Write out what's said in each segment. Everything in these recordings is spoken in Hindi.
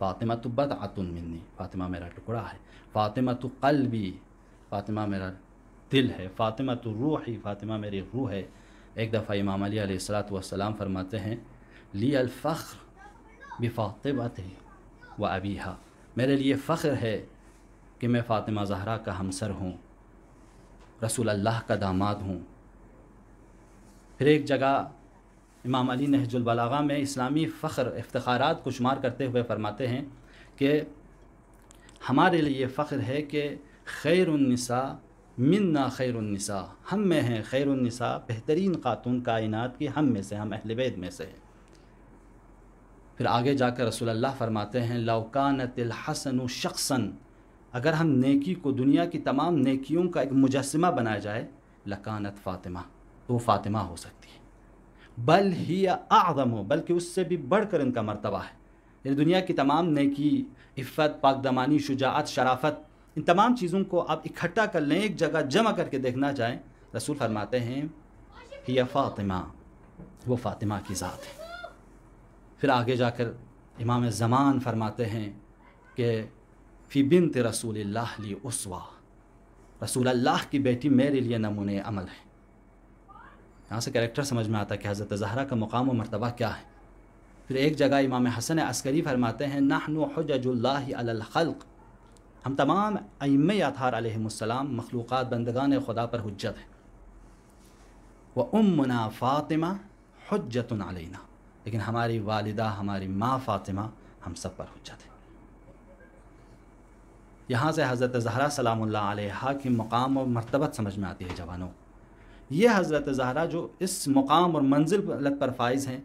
फ़ातिमा तो बद आतुन मिलनी फ़ातिमा मेरा टुकड़ा है फ़ातिमा तो कल भी फ़ातिमा मेरा दिल है फ़ातिमा तो रूह ही फ़ातिमा मेरी रूह है एक दफ़ा इमाम अली सलाम फरमाते हैं ली अलफ़्र भी फ़ातिमा थे व अबीहा मेरे लिए फ़ख्र है कि मैं फ़ातिमा जहरा का हमसर हूँ रसूल अल्लाह का दामाद हूँ फिर एक जगह इमाम अली नहजुलबलागा में इस्लामी फ़ख्र इफ्तारात को शुमार करते हुए फ़रमाते हैं कि हमारे लिए फ़ख्र है कि खैरनसा मन्ना खैरनसा हम में हैं खैरनसा बेहतरीन खातून कायनत की हम में से हम अहल बैद में से हैं फिर आगे जाकर रसोल्ला फरमाते हैं लौकान तिलहसन शख्सन अगर हम नेकी को दुनिया की तमाम नेकियों का एक मुजस्मा बनाया जाए लकानत फ़ातिमा तो फ़ातिमा हो सकती है बल ही आदम हो बल्कि उससे भी बढ़ कर इनका मरतबा है यानी दुनिया की तमाम नेकी इफ़त पाकदमानी शुजात शराफत इन तमाम चीज़ों को आप इकट्ठा कर लें एक जगह जमा करके देखना चाहें रसूल फरमाते हैं ही फ़ातिमा वो फ़ातिमा की ज़ात है फिर आगे जाकर इमाम ज़मान फरमाते हैं कि फ़ी बिनत रसूल उसवा रसूल अल्लाह की बेटी मेरे लिए नमूने अमल है यहाँ से करेक्टर समझ में आता है कि हज़रत जहरा का मकाम और मरतबा क्या है फिर एक जगह इमाम हसन अस्करी फरमाते हैं नाहनु हजल्लाखल्क हम तमाम अम अतार आलम मखलूक़ बंदगान खुदा पर हजत हैं व उमना फ़ातिमा हजतन आलना लेकिन हमारी वालदा हमारी माँ फ़ातिमा हम सब पर हजत है यहाँ से हज़रत जहरा सलाम की मकाम और मरतबत समझ में आती है जवानों को ये हज़रत जहरा जो इस मुकाम और मंजिल पर फाइज़ हैं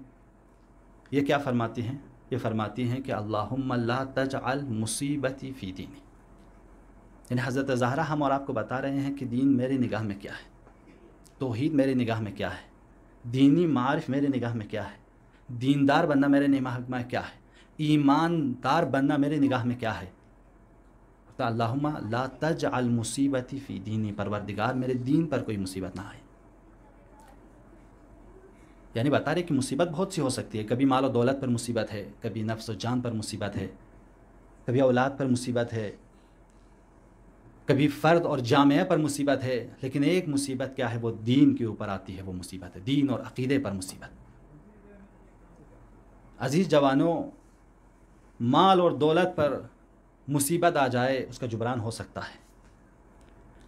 ये क्या फरमाती हैं ये फरमाती हैं कि अल्लाह तज अल मुसीबती फ़ी दीनी यानी हज़रत जहरा हम और आपको बता रहे हैं कि दीन मेरी निगाह में क्या है तोहद मेरी निगाह में क्या है दीनी मारफ मेरी निगाह में क्या है दीनदार बनना मेरे निगाह में क्या है ईमानदार बनना मेरी निगाह में क्या है तो अल्लाह ला तज मुसीबती फ़ी दीनी परवरदिगार मेरे दीन पर कोई मुसीबत ना आए यानी बता रहे कि मुसीबत बहुत सी हो सकती है कभी माल और दौलत पर मुसीबत है कभी नफ्स और जान पर मुसीबत है कभी औलाद पर मुसीबत है कभी फ़र्द और जामिया पर मुसीबत है लेकिन एक मुसीबत क्या है वो दीन के ऊपर आती है वो मुसीबत है दीन और अकीदे पर मुसीबत अज़ीज़ जवानों माल और दौलत पर मुसीबत आ जाए उसका जुबरान हो सकता है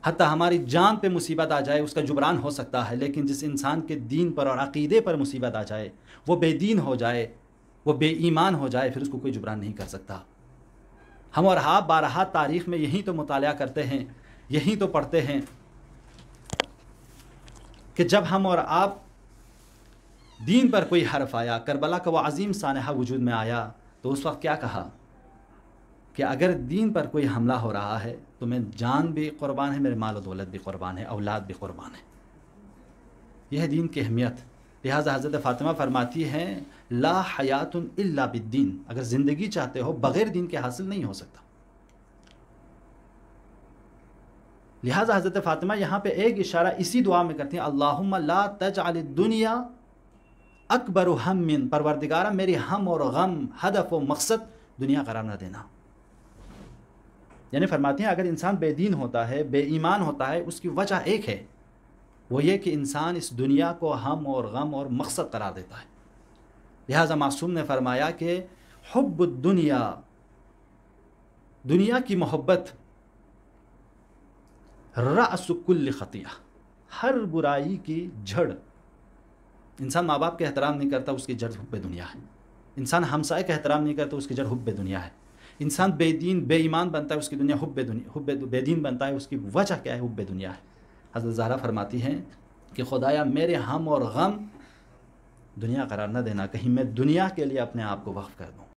हती हमारी जान पे मुसीबत आ जाए उसका जुबरान हो सकता है लेकिन जिस इंसान के दीन पर और अकीदे पर मुसीबत आ जाए वो बेदीन हो जाए वो बेईमान हो जाए फिर उसको कोई जुबरान नहीं कर सकता हम और हाँ बारहा तारीख़ में यहीं तो मुताल करते हैं यहीं तो पढ़ते हैं कि जब हम और आप दीन पर कोई हरफ आया करबला का वो अजीम सानहा वजूद में आया तो उस वक्त क्या कहा कि अगर दीन पर कोई हमला हो रहा है तो मैं जान भी कुर्बान है मेरे माल और दौलत भी कुर्बान है औलाद भी कुर्बान है यह दीन की अहमियत लिहाजा हज़रत फ़ातिमा फरमाती हैं ला हयात इल्ला बिद्दीन अगर ज़िंदगी चाहते हो बग़ैर दीन के हासिल नहीं हो सकता लिहाजा हज़रत फ़ातिमा यहाँ पे एक इशारा इसी दुआ में करती हैं अल्लाहुम्मा ला तज अल दुनिया अकबर हम मिन परवरदिगारा मेरी हम और गम हदफ व मकसद दुनिया करार न देना यानी फरमाती हैं अगर इंसान बेदीन होता है बेईमान होता है उसकी वजह एक है वो ये कि इंसान इस दुनिया को हम और गम और मकसद करार देता है लिहाजा मासूम ने फरमाया कि हब दुनिया दुनिया की मोहब्बत रसकुल्ल ख़तिया हर बुराई की जड़ इंसान माँ बाप का एहतराम नहीं करता उसकी जड़ हब दुनिया है इंसान हमसाय का एहतराम नहीं करता उसकी जड़ हब दुनिया है इंसान बेदीन बेईमान बनता है उसकी दुनिया हुब दुनिया हुब बेदीन बनता है उसकी वजह क्या है हुब दुनिया है हजरत जहरा फरमाती हैं कि खुदाया मेरे हम और गम दुनिया करार ना देना कहीं मैं दुनिया के लिए अपने आप को वक्फ़ कर दूँ